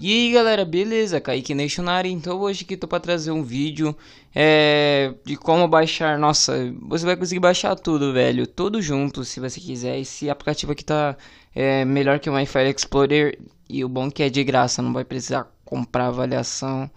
E aí galera, beleza? Kaique Nationary, então hoje aqui tô pra trazer um vídeo é, de como baixar, nossa, você vai conseguir baixar tudo, velho, tudo junto, se você quiser, esse aplicativo aqui tá é, melhor que o Wi-Fi Explorer, e o bom é que é de graça, não vai precisar comprar avaliação,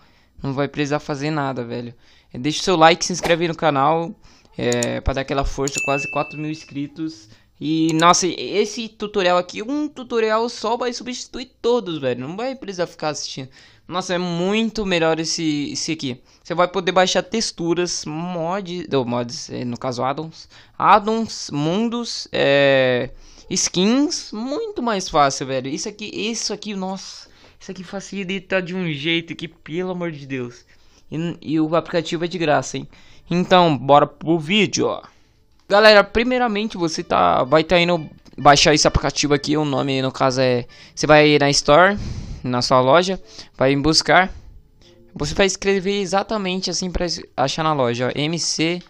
não vai precisar fazer nada, velho. É, deixa o seu like, se inscreve no canal, é, pra dar aquela força, quase 4 mil inscritos, e, nossa, esse tutorial aqui, um tutorial só vai substituir todos, velho. Não vai precisar ficar assistindo. Nossa, é muito melhor esse, esse aqui. Você vai poder baixar texturas, mods, ou mods, é, no caso addons, addons, mundos, é, skins, muito mais fácil, velho. Isso aqui, isso aqui, nossa, isso aqui facilita de um jeito que, pelo amor de Deus. E, e o aplicativo é de graça, hein. Então, bora pro vídeo, ó. Galera, primeiramente você tá vai estar tá indo baixar esse aplicativo aqui, o nome no caso é, você vai na Store, na sua loja, vai em buscar. Você vai escrever exatamente assim para achar na loja, ó, MC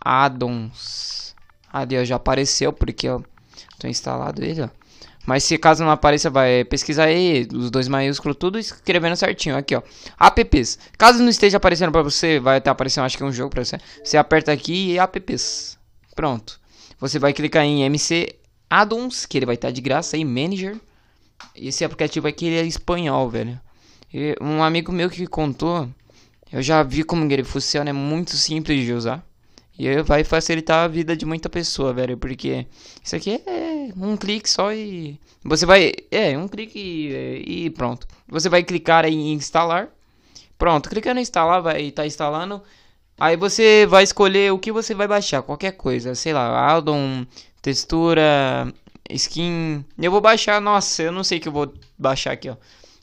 Addons. Ali ó, já apareceu porque ó, tô instalado ele, ó. Mas se caso não apareça, vai pesquisar aí os dois maiúsculos, tudo escrevendo certinho aqui, ó. Apps. Caso não esteja aparecendo para você, vai estar tá aparecendo acho que é um jogo para você. Você aperta aqui e apps. Pronto. Você vai clicar em MC Addons, que ele vai estar de graça aí, Manager. Esse aplicativo aqui ele é espanhol, velho. E um amigo meu que contou, eu já vi como ele funciona, é muito simples de usar. E vai facilitar a vida de muita pessoa, velho, porque isso aqui é um clique só e você vai, é, um clique e, e pronto. Você vai clicar em instalar. Pronto, clicando em instalar vai estar tá instalando Aí você vai escolher o que você vai baixar, qualquer coisa, sei lá, addon, textura, skin. Eu vou baixar, nossa, eu não sei o que eu vou baixar aqui, ó.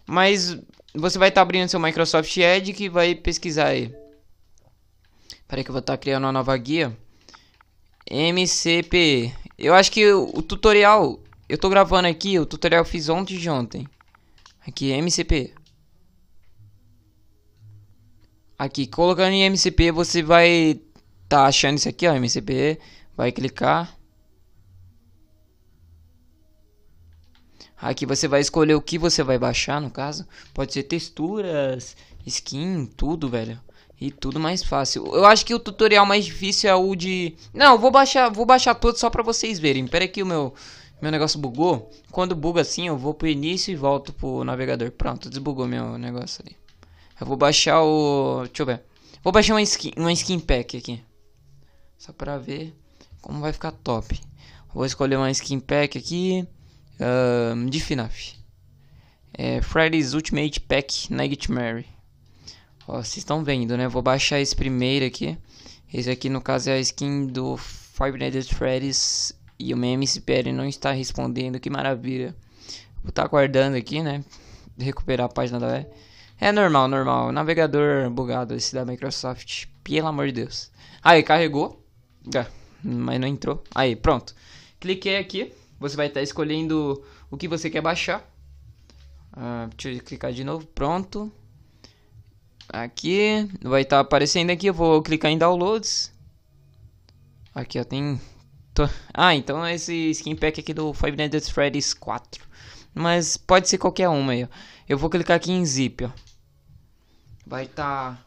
Mas você vai estar tá abrindo seu Microsoft Edge que vai pesquisar aí. Peraí que eu vou estar tá criando uma nova guia. MCP. Eu acho que o tutorial, eu tô gravando aqui, o tutorial eu fiz ontem de ontem. Aqui, MCP. Aqui, colocando em MCP, você vai tá achando isso aqui, ó, MCP, vai clicar. Aqui você vai escolher o que você vai baixar, no caso. Pode ser texturas, skin, tudo, velho. E tudo mais fácil. Eu acho que o tutorial mais difícil é o de... Não, vou baixar, vou baixar todos só pra vocês verem. Pera aqui, o meu, meu negócio bugou. Quando buga assim, eu vou pro início e volto pro navegador. Pronto, desbugou meu negócio ali. Eu vou baixar o... Deixa eu ver. Vou baixar uma skin, uma skin pack aqui. Só pra ver como vai ficar top. Vou escolher uma skin pack aqui. Um, de FNAF. É, Freddy's Ultimate Pack Nightmare. Ó, vocês estão vendo, né? Vou baixar esse primeiro aqui. Esse aqui, no caso, é a skin do Five Nights at Freddy's. E o meu MCPL não está respondendo. Que maravilha. Vou estar tá aguardando aqui, né? Recuperar a página da... É normal, normal. Navegador bugado esse da Microsoft. Pelo amor de Deus. Aí, carregou. É, mas não entrou. Aí, pronto. Cliquei aqui. Você vai estar escolhendo o que você quer baixar. Uh, deixa eu clicar de novo. Pronto. Aqui. Vai estar aparecendo aqui. Eu vou clicar em downloads. Aqui, ó. Tem... Tô... Ah, então é esse skin pack aqui do Five Nights at Freddy's 4. Mas pode ser qualquer uma aí, ó. Eu vou clicar aqui em zip, ó vai estar tá,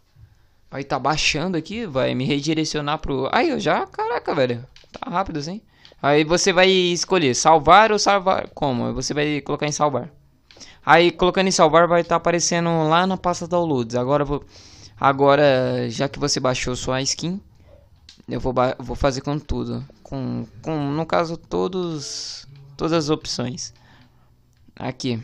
vai estar tá baixando aqui, vai me redirecionar pro Aí eu já, caraca, velho. Tá rápido assim. Aí você vai escolher salvar ou salvar como? Você vai colocar em salvar. Aí colocando em salvar vai estar tá aparecendo lá na pasta downloads. Agora vou agora já que você baixou sua skin, eu vou, vou fazer com tudo, com, com no caso todos todas as opções. Aqui.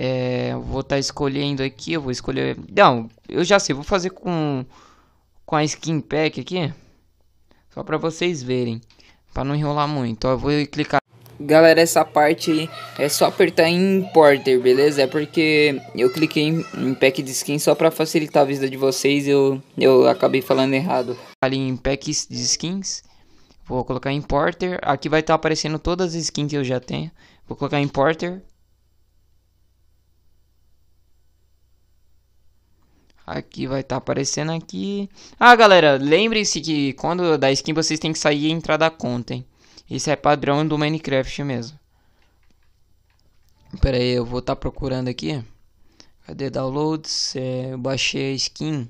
É, vou estar tá escolhendo aqui, eu vou escolher... Não, eu já sei, vou fazer com, com a skin pack aqui. Só pra vocês verem, pra não enrolar muito. Ó, eu vou clicar... Galera, essa parte é só apertar em importer, beleza? É porque eu cliquei em, em pack de skin só pra facilitar a vida de vocês eu, eu acabei falando errado. Ali em packs de skins, vou colocar importer. Aqui vai estar tá aparecendo todas as skins que eu já tenho. Vou colocar importer. Aqui vai estar tá aparecendo aqui. Ah, galera, lembrem se que quando da skin vocês têm que sair e entrar da conta, hein? Isso é padrão do Minecraft mesmo. Pera aí, eu vou estar tá procurando aqui. Cadê downloads? É, eu baixei a skin.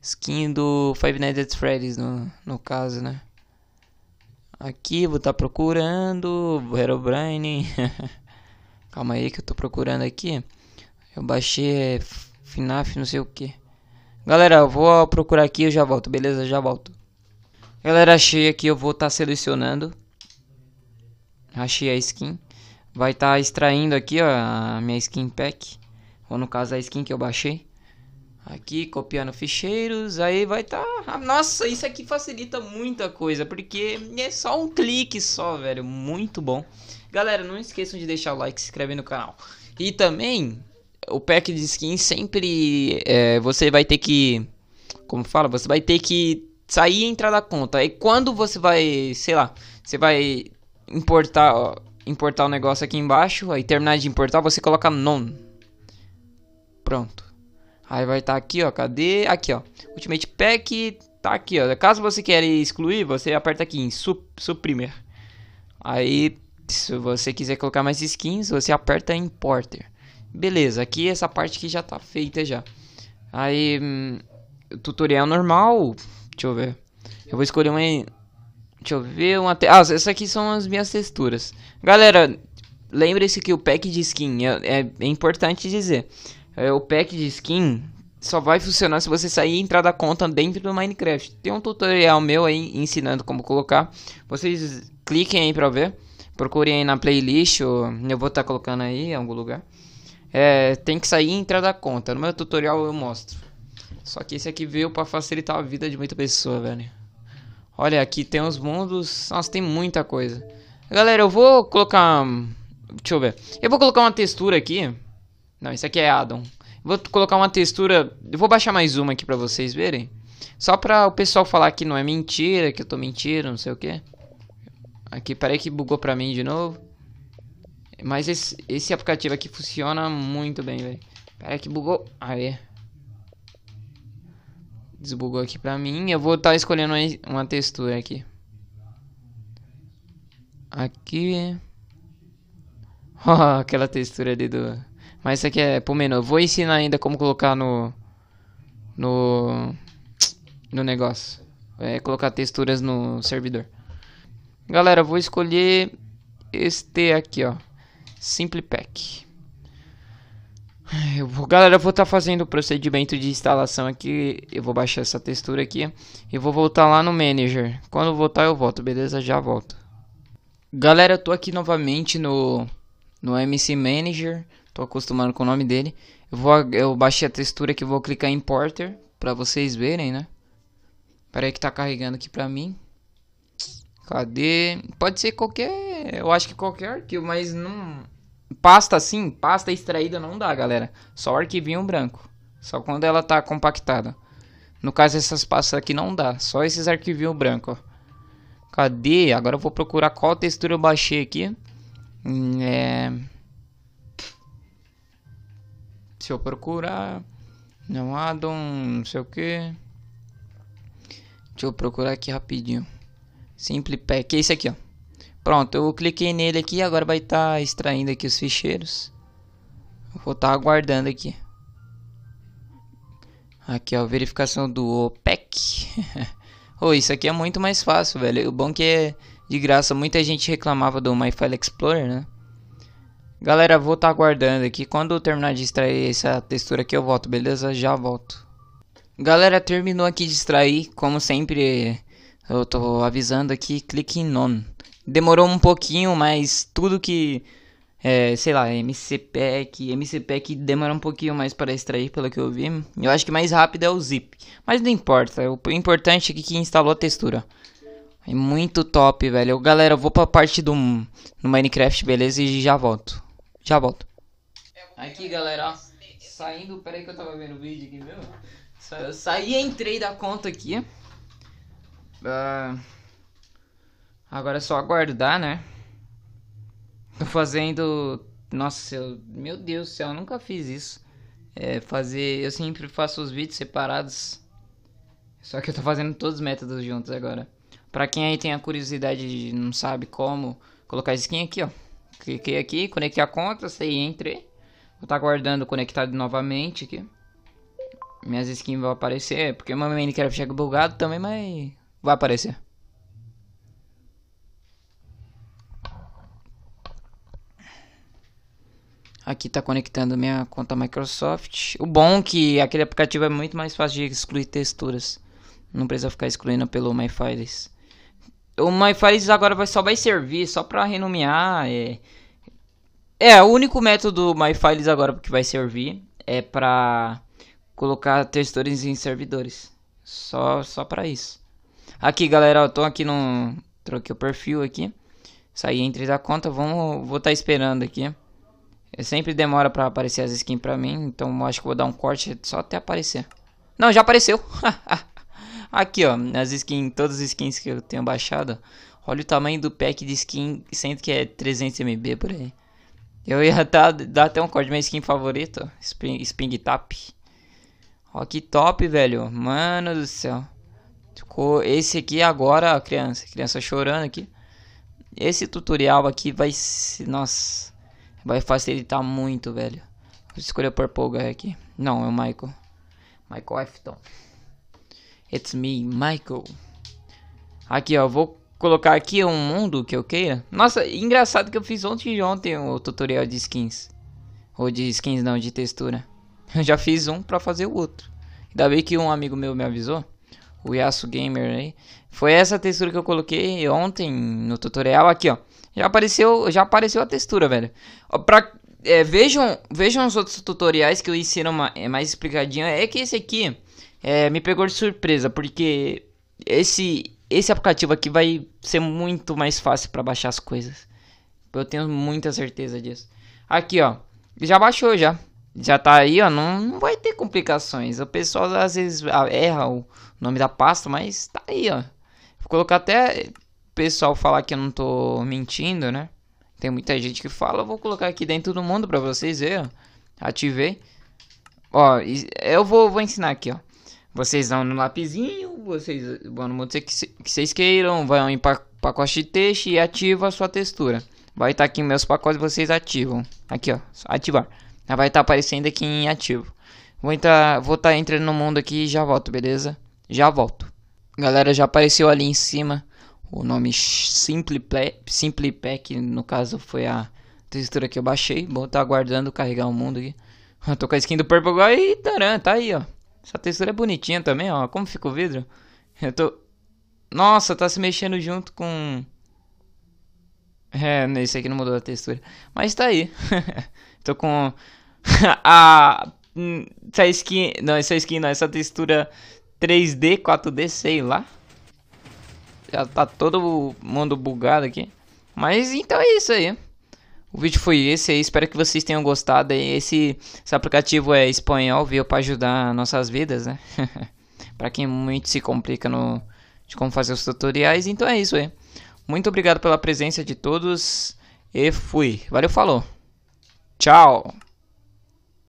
Skin do Five Nights at Freddy's, no, no caso, né? Aqui, vou estar tá procurando. Herobrine. Calma aí que eu tô procurando aqui. Eu baixei FNAF é, não sei o que. Galera, eu vou procurar aqui e já volto, beleza? Já volto. Galera, achei aqui, eu vou estar tá selecionando. Achei a skin. Vai estar tá extraindo aqui, ó, a minha skin pack. Ou no caso, a skin que eu baixei. Aqui, copiando ficheiros, aí vai estar... Tá... Ah, nossa, isso aqui facilita muita coisa, porque é só um clique só, velho. Muito bom. Galera, não esqueçam de deixar o like, se inscrever no canal. E também, o pack de skins sempre é, você vai ter que. Como fala? Você vai ter que sair e entrar da conta. E quando você vai, sei lá, você vai importar, ó, importar o negócio aqui embaixo, aí terminar de importar, você coloca non. Pronto. Aí vai estar tá aqui, ó, cadê? Aqui, ó. Ultimate Pack tá aqui, ó. Caso você queira excluir, você aperta aqui em sup suprimir. Aí, se você quiser colocar mais skins, você aperta importer. Beleza, aqui essa parte que já tá feita já. Aí, hum, tutorial normal, deixa eu ver. Eu vou escolher uma... Deixa eu ver uma... Te... Ah, essas aqui são as minhas texturas. Galera, lembre-se que o pack de skin, é, é, é importante dizer. É, o pack de skin só vai funcionar se você sair e entrar da conta dentro do Minecraft. Tem um tutorial meu aí ensinando como colocar. Vocês cliquem aí pra ver. Procurem aí na playlist, ou eu vou estar tá colocando aí em algum lugar é, tem que sair e entrar da conta. No meu tutorial eu mostro. Só que esse aqui veio para facilitar a vida de muita pessoa, velho. Olha, aqui tem os mundos. Nossa, tem muita coisa. Galera, eu vou colocar... Deixa eu ver. Eu vou colocar uma textura aqui. Não, isso aqui é Adam. Vou colocar uma textura... Eu vou baixar mais uma aqui pra vocês verem. Só pra o pessoal falar que não é mentira, que eu tô mentindo, não sei o que. Aqui, peraí que bugou pra mim de novo. Mas esse, esse aplicativo aqui funciona muito bem, velho. Pera que bugou. Aê. Desbugou aqui pra mim. Eu vou estar tá escolhendo uma textura aqui. Aqui. ó, aquela textura ali do... Mas isso aqui é por menor. Vou ensinar ainda como colocar no... No... No negócio. É, colocar texturas no servidor. Galera, vou escolher este aqui, ó. SimpliPack. Eu vou, galera, eu vou estar tá fazendo o procedimento de instalação aqui. Eu vou baixar essa textura aqui. E vou voltar lá no Manager. Quando voltar, eu volto, beleza? Já volto. Galera, eu tô aqui novamente no, no MC Manager. Tô acostumado com o nome dele. Eu, vou, eu baixei a textura aqui. Vou clicar em Importer. Pra vocês verem, né? Pera aí que tá carregando aqui pra mim. Cadê? Pode ser qualquer... Eu acho que qualquer arquivo, mas não Pasta assim, pasta extraída não dá, galera. Só o arquivinho branco. Só quando ela tá compactada. No caso, essas pastas aqui não dá. Só esses arquivinhos branco, ó. Cadê? Agora eu vou procurar qual textura eu baixei aqui. Hum, é... Se eu procurar... Não há não sei o que... Deixa eu procurar aqui rapidinho. Simple Pack. É esse aqui, ó. Pronto, eu cliquei nele aqui, agora vai estar tá extraindo aqui os ficheiros. Vou estar tá aguardando aqui. Aqui, ó, verificação do OPEC. oh, isso aqui é muito mais fácil, velho. O bom que é de graça. Muita gente reclamava do MyFile Explorer, né? Galera, vou estar tá aguardando aqui. Quando eu terminar de extrair essa textura aqui, eu volto, beleza? Já volto. Galera, terminou aqui de extrair. Como sempre, eu tô avisando aqui, clique em none. Demorou um pouquinho, mas tudo que. É, sei lá, MCPEC, MCPEC demora um pouquinho mais para extrair, pelo que eu vi. Eu acho que mais rápido é o zip. Mas não importa, o importante é que instalou a textura. É muito top, velho. Eu, galera, eu vou pra parte do, Minecraft, beleza? E já volto. Já volto. Aqui, galera, ó, saindo... Peraí que eu tava vendo o vídeo aqui, mesmo. Eu saí e entrei da conta aqui. Uh... Agora é só aguardar, né? Tô fazendo. Nossa, eu... meu Deus do céu, eu nunca fiz isso. É fazer. Eu sempre faço os vídeos separados. Só que eu tô fazendo todos os métodos juntos agora. Pra quem aí tem a curiosidade de não sabe como, colocar a skin aqui, ó. Cliquei aqui, conectei a conta, sei, entrei. Vou estar tá guardando conectado novamente aqui. Minhas skins vão aparecer, é, porque o meu Minecraft chega bugado também, mas vai aparecer. Aqui está conectando minha conta Microsoft. O bom é que aquele aplicativo é muito mais fácil de excluir texturas. Não precisa ficar excluindo pelo MyFiles. O MyFiles agora vai, só vai servir só para renomear. É... é, o único método do MyFiles agora que vai servir é para colocar texturas em servidores. Só, só para isso. Aqui, galera, eu tô aqui no... Troquei o perfil aqui. Saí entre da conta. Vamos, vou estar tá esperando aqui. Eu sempre demora pra aparecer as skins pra mim, então acho que vou dar um corte só até aparecer. Não, já apareceu! Aqui, ó, as skins, todas as skins que eu tenho baixado. Olha o tamanho do pack de skin, sendo que é 300 MB por aí. Eu ia tá, dar até um corte, minha skin favorita, Spring, Spring Tap. Ó, que top, velho. Mano do céu. Ficou esse aqui agora, criança. Criança chorando aqui. Esse tutorial aqui vai ser... Nossa... Vai facilitar muito, velho. Vou escolher o Purple Guy aqui. Não, é o Michael. Michael Efton. It's me, Michael. Aqui, ó. Vou colocar aqui um mundo que eu queira. Nossa, engraçado que eu fiz ontem ontem o tutorial de skins. Ou de skins não, de textura. Eu já fiz um pra fazer o outro. Ainda bem que um amigo meu me avisou. O Yasu Gamer aí. Foi essa textura que eu coloquei ontem no tutorial aqui, ó. Já apareceu, já apareceu a textura, velho. Pra, é, vejam, vejam os outros tutoriais que eu ensino é, mais explicadinho. É que esse aqui é, me pegou de surpresa, porque esse, esse aplicativo aqui vai ser muito mais fácil para baixar as coisas. Eu tenho muita certeza disso. Aqui, ó. Já baixou, já. Já tá aí, ó. Não, não vai ter complicações. O pessoal às vezes erra o nome da pasta, mas tá aí, ó. Vou colocar até pessoal falar que eu não tô mentindo, né? Tem muita gente que fala, eu vou colocar aqui dentro do mundo para vocês verem. Ativei. Ó, eu vou, vou ensinar aqui, ó. Vocês vão no lapisinho, vocês vão no mundo que vocês queiram, vão em pacote de texto e ativa a sua textura. Vai estar tá aqui meus pacotes, vocês ativam. Aqui, ó, ativar. Vai estar tá aparecendo aqui em ativo. Vou entrar, vou estar tá entrando no mundo aqui e já volto, beleza? Já volto. Galera, já apareceu ali em cima o nome SimpliPack, pack no caso foi a textura que eu baixei. Vou estar tá aguardando carregar o mundo aqui. Eu tô com a skin do Purple Guy e taran, tá aí, ó. Essa textura é bonitinha também, ó. Como fica o vidro? Eu tô... Nossa, tá se mexendo junto com... É, esse né, aqui não mudou a textura. Mas tá aí. tô com a... Hum, essa skin... Não, essa skin não. Essa textura 3D, 4D, sei lá. Já tá todo mundo bugado aqui. Mas então é isso aí. O vídeo foi esse aí, espero que vocês tenham gostado. Esse, esse aplicativo é espanhol, viu para ajudar nossas vidas, né? para quem muito se complica no de como fazer os tutoriais. Então é isso aí. Muito obrigado pela presença de todos e fui. Valeu, falou. Tchau.